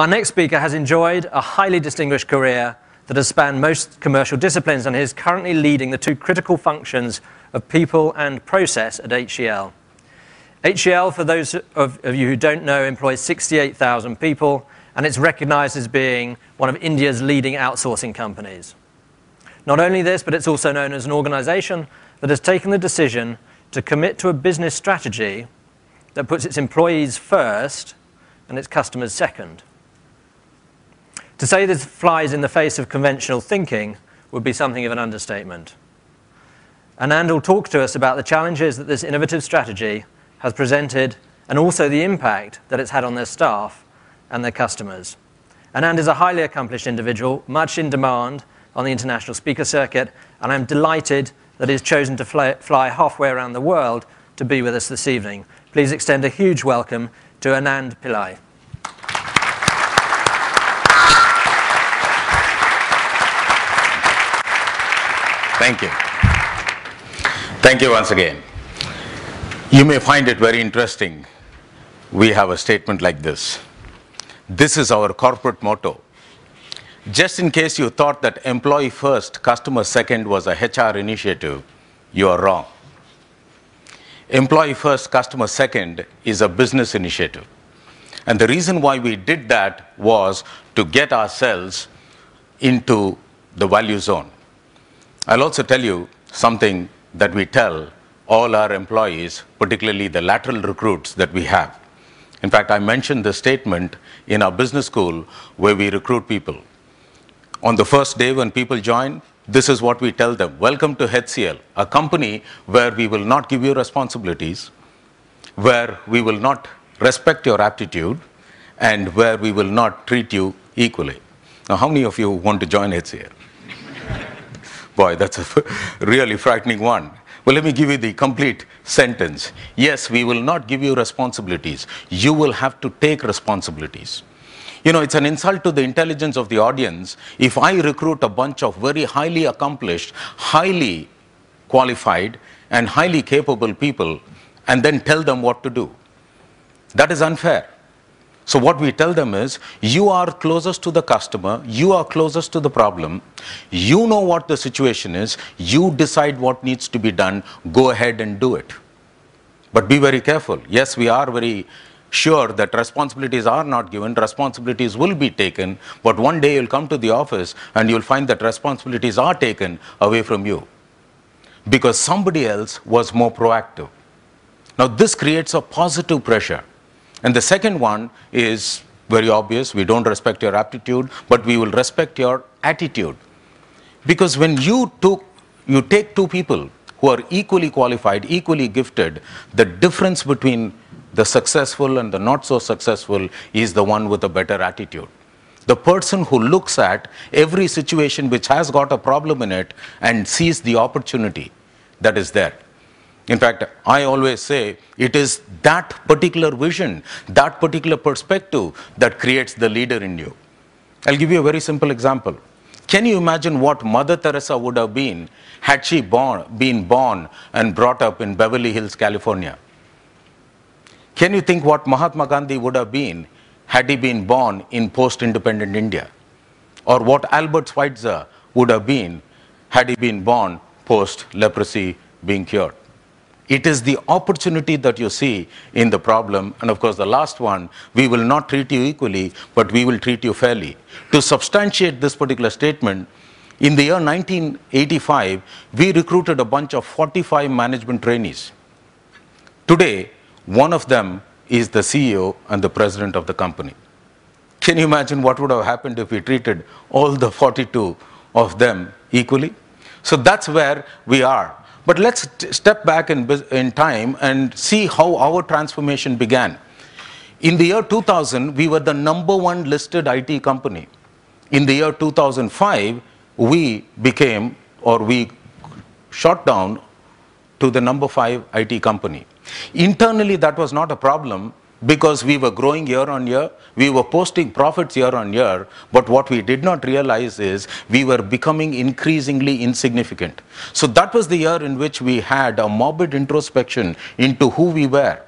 Our next speaker has enjoyed a highly distinguished career that has spanned most commercial disciplines and is currently leading the two critical functions of people and process at HCL. HCL, for those of, you who don't know, employs 68,000 people and it's recognized as being one of India's leading outsourcing companies. Not only this, but it's also known as an organization that has taken the decision to commit to a business strategy that puts its employees first and its customers second. To say this flies in the face of conventional thinking would be something of an understatement. Anand will talk to us about the challenges that this innovative strategy has presented and also the impact that it's had on their staff and their customers. Anand is a highly accomplished individual, much in demand on the international speaker circuit, and I'm delighted that he's chosen to fly, fly halfway around the world to be with us this evening. Please extend a huge welcome to Anand Pillai. Thank you. Thank you once again. You may find it very interesting. We have a statement like this. This is our corporate motto. Just in case you thought that employee first, customer second was a HR initiative, you are wrong. Employee first, customer second is a business initiative. And the reason why we did that was to get ourselves into the value zone. I'll also tell you something that we tell all our employees, particularly the lateral recruits that we have. In fact, I mentioned this statement in our business school where we recruit people. On the first day when people join, this is what we tell them. Welcome to HCL, a company where we will not give you responsibilities, where we will not respect your aptitude, and where we will not treat you equally. Now, how many of you want to join HCL? Boy, that's a really frightening one. Well, let me give you the complete sentence. Yes, we will not give you responsibilities. You will have to take responsibilities. You know, it's an insult to the intelligence of the audience if I recruit a bunch of very highly accomplished, highly qualified, and highly capable people and then tell them what to do. That is unfair. So what we tell them is, you are closest to the customer, you are closest to the problem, you know what the situation is, you decide what needs to be done, go ahead and do it. But be very careful. Yes, we are very sure that responsibilities are not given, responsibilities will be taken, but one day you'll come to the office and you'll find that responsibilities are taken away from you because somebody else was more proactive. Now this creates a positive pressure and the second one is very obvious, we don't respect your aptitude, but we will respect your attitude. Because when you, took, you take two people who are equally qualified, equally gifted, the difference between the successful and the not so successful is the one with a better attitude. The person who looks at every situation which has got a problem in it and sees the opportunity that is there. In fact, I always say it is that particular vision, that particular perspective that creates the leader in you. I'll give you a very simple example. Can you imagine what Mother Teresa would have been had she born, been born and brought up in Beverly Hills, California? Can you think what Mahatma Gandhi would have been had he been born in post independent India? Or what Albert Schweitzer would have been had he been born post leprosy being cured? It is the opportunity that you see in the problem. And of course, the last one, we will not treat you equally, but we will treat you fairly. To substantiate this particular statement, in the year 1985, we recruited a bunch of 45 management trainees. Today, one of them is the CEO and the president of the company. Can you imagine what would have happened if we treated all the 42 of them equally? So that's where we are. But let's step back in, in time and see how our transformation began. In the year 2000, we were the number one listed IT company. In the year 2005, we became or we shot down to the number five IT company. Internally, that was not a problem because we were growing year on year, we were posting profits year on year, but what we did not realize is we were becoming increasingly insignificant. So that was the year in which we had a morbid introspection into who we were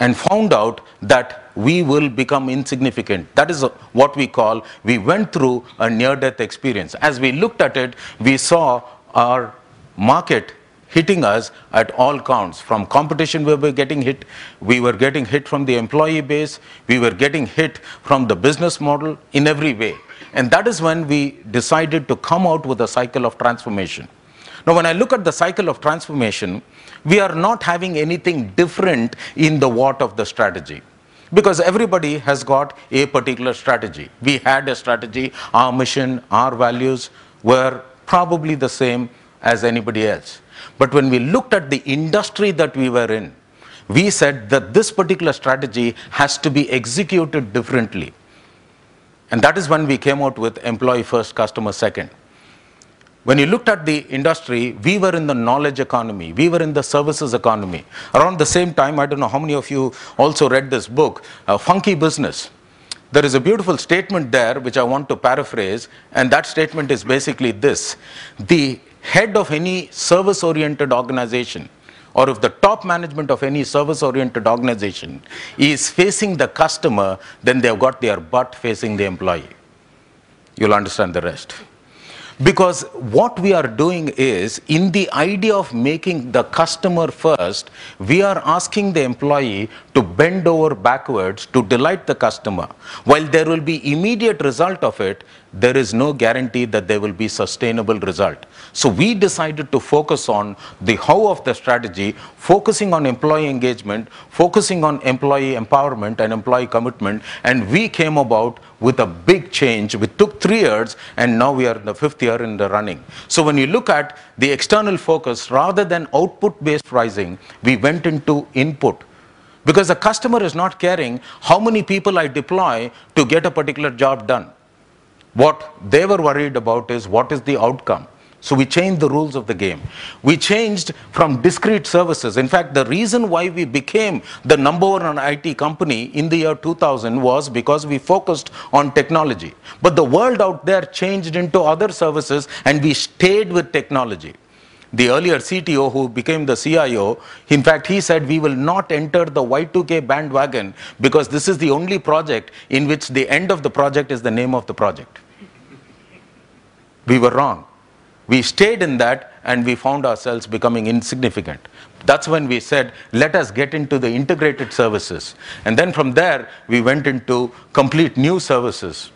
and found out that we will become insignificant. That is what we call, we went through a near-death experience. As we looked at it, we saw our market hitting us at all counts. From competition, we were getting hit. We were getting hit from the employee base. We were getting hit from the business model in every way. And that is when we decided to come out with a cycle of transformation. Now, when I look at the cycle of transformation, we are not having anything different in the what of the strategy because everybody has got a particular strategy. We had a strategy, our mission, our values were probably the same as anybody else. But when we looked at the industry that we were in, we said that this particular strategy has to be executed differently. And that is when we came out with employee first, customer second. When you looked at the industry, we were in the knowledge economy, we were in the services economy. Around the same time, I don't know how many of you also read this book, uh, Funky Business. There is a beautiful statement there which I want to paraphrase, and that statement is basically this. The head of any service-oriented organization or if the top management of any service-oriented organization is facing the customer, then they've got their butt facing the employee. You'll understand the rest. Because what we are doing is, in the idea of making the customer first, we are asking the employee to bend over backwards to delight the customer. While there will be immediate result of it, there is no guarantee that there will be sustainable result. So we decided to focus on the how of the strategy, focusing on employee engagement, focusing on employee empowerment and employee commitment, and we came about with a big change. We took three years, and now we are in the fifth year in the running. So when you look at the external focus, rather than output-based pricing, we went into input because the customer is not caring how many people I deploy to get a particular job done. What they were worried about is what is the outcome. So we changed the rules of the game. We changed from discrete services. In fact, the reason why we became the number one IT company in the year 2000 was because we focused on technology. But the world out there changed into other services and we stayed with technology. The earlier CTO who became the CIO, in fact, he said we will not enter the Y2K bandwagon because this is the only project in which the end of the project is the name of the project we were wrong. We stayed in that and we found ourselves becoming insignificant. That's when we said, let us get into the integrated services. And then from there, we went into complete new services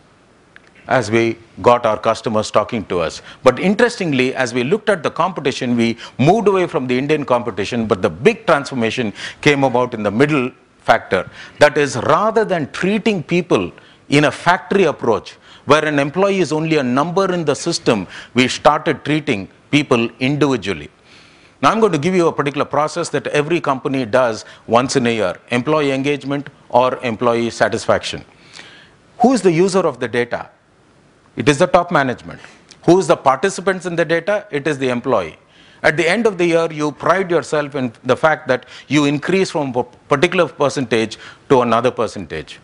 as we got our customers talking to us. But interestingly, as we looked at the competition, we moved away from the Indian competition, but the big transformation came about in the middle factor. That is, rather than treating people in a factory approach, where an employee is only a number in the system, we started treating people individually. Now I'm going to give you a particular process that every company does once in a year, employee engagement or employee satisfaction. Who is the user of the data? It is the top management. Who is the participants in the data? It is the employee. At the end of the year, you pride yourself in the fact that you increase from a particular percentage to another percentage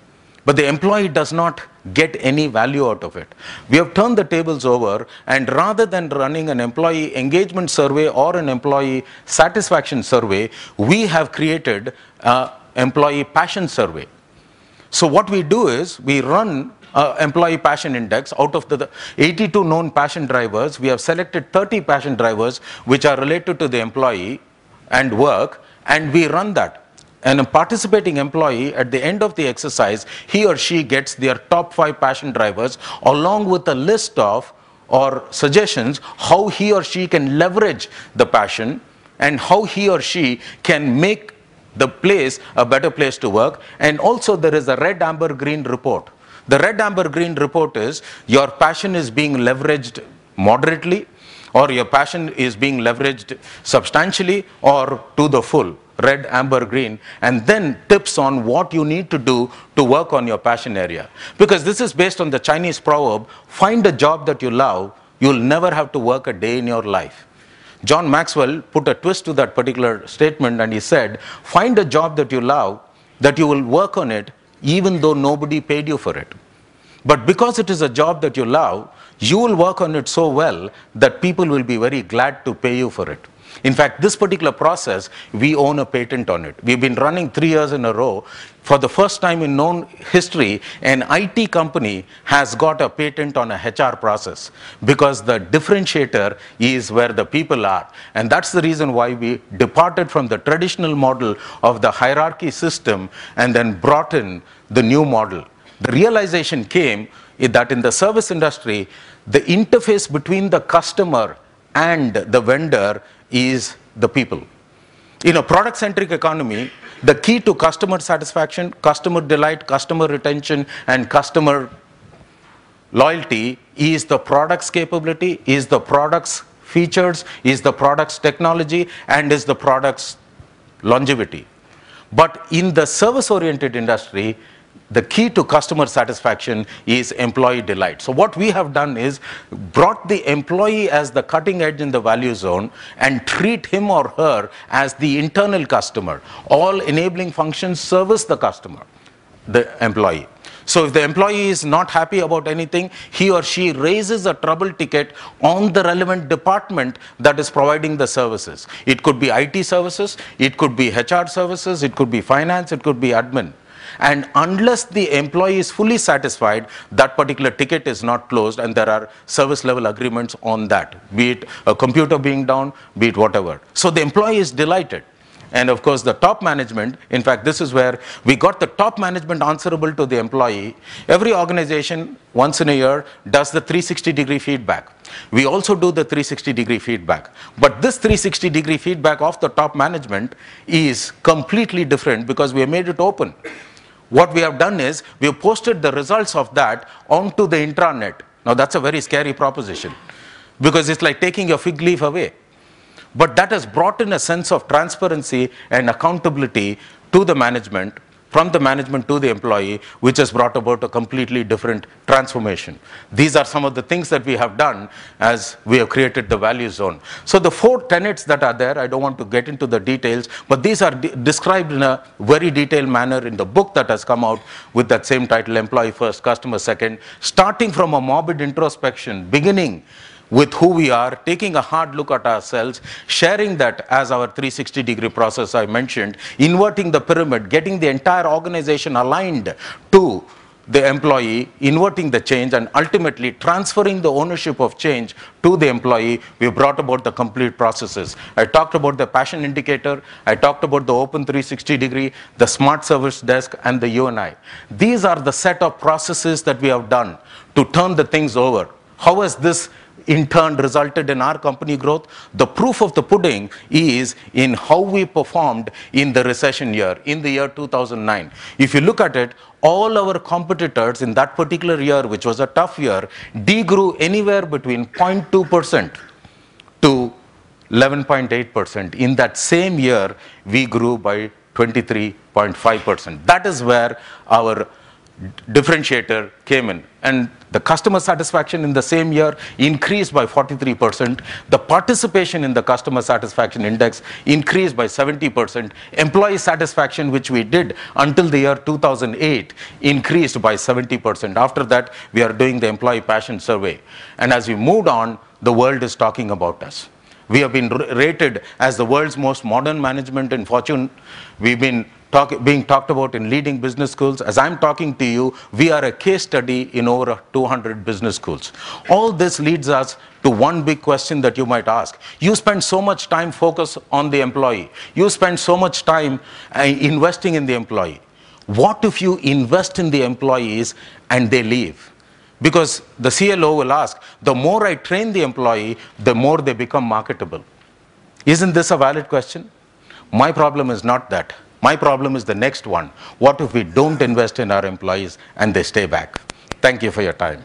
but the employee does not get any value out of it. We have turned the tables over and rather than running an employee engagement survey or an employee satisfaction survey, we have created an employee passion survey. So what we do is we run uh, employee passion index out of the, the, 82 known passion drivers we have selected 30 passion drivers which are related to the employee and work and we run that and a participating employee at the end of the exercise, he or she gets their top five passion drivers along with a list of or suggestions how he or she can leverage the passion and how he or she can make the place a better place to work. And also there is a red, amber, green report. The red, amber, green report is your passion is being leveraged moderately or your passion is being leveraged substantially or to the full red, amber, green, and then tips on what you need to do to work on your passion area. Because this is based on the Chinese proverb, find a job that you love, you'll never have to work a day in your life. John Maxwell put a twist to that particular statement and he said, find a job that you love, that you will work on it, even though nobody paid you for it. But because it is a job that you love, you will work on it so well that people will be very glad to pay you for it. In fact, this particular process, we own a patent on it. We've been running three years in a row. For the first time in known history, an IT company has got a patent on a HR process because the differentiator is where the people are. And that's the reason why we departed from the traditional model of the hierarchy system and then brought in the new model. The realization came that in the service industry, the interface between the customer and the vendor is the people. In a product centric economy, the key to customer satisfaction, customer delight, customer retention, and customer loyalty is the product's capability, is the product's features, is the product's technology, and is the product's longevity. But in the service oriented industry, the key to customer satisfaction is employee delight. So what we have done is brought the employee as the cutting edge in the value zone and treat him or her as the internal customer. All enabling functions service the customer, the employee. So if the employee is not happy about anything, he or she raises a trouble ticket on the relevant department that is providing the services. It could be IT services, it could be HR services, it could be finance, it could be admin and unless the employee is fully satisfied, that particular ticket is not closed and there are service level agreements on that, be it a computer being down, be it whatever. So the employee is delighted and of course the top management in fact this is where we got the top management answerable to the employee every organization once in a year does the 360 degree feedback we also do the 360 degree feedback but this 360 degree feedback of the top management is completely different because we have made it open what we have done is we have posted the results of that onto the intranet. Now that's a very scary proposition because it's like taking your fig leaf away. But that has brought in a sense of transparency and accountability to the management from the management to the employee, which has brought about a completely different transformation. These are some of the things that we have done as we have created the value zone. So the four tenets that are there, I don't want to get into the details, but these are de described in a very detailed manner in the book that has come out with that same title, Employee First, Customer Second, starting from a morbid introspection, beginning with who we are, taking a hard look at ourselves, sharing that as our 360 degree process I mentioned, inverting the pyramid, getting the entire organization aligned to the employee, inverting the change and ultimately transferring the ownership of change to the employee, we brought about the complete processes. I talked about the passion indicator, I talked about the open 360 degree, the smart service desk and the UNI. These are the set of processes that we have done to turn the things over. How has this in turn resulted in our company growth? The proof of the pudding is in how we performed in the recession year, in the year 2009. If you look at it, all our competitors in that particular year, which was a tough year, degrew anywhere between 0.2% to 11.8%. In that same year, we grew by 23.5%. That is where our differentiator came in and the customer satisfaction in the same year increased by 43%. The participation in the customer satisfaction index increased by 70%. Employee satisfaction, which we did until the year 2008, increased by 70%. After that, we are doing the employee passion survey. And as we moved on, the world is talking about us. We have been rated as the world's most modern management in Fortune. We've been talk, being talked about in leading business schools. As I'm talking to you, we are a case study in over 200 business schools. All this leads us to one big question that you might ask. You spend so much time focused on the employee. You spend so much time uh, investing in the employee. What if you invest in the employees and they leave? Because the CLO will ask, the more I train the employee, the more they become marketable. Isn't this a valid question? My problem is not that. My problem is the next one. What if we don't invest in our employees and they stay back? Thank you for your time.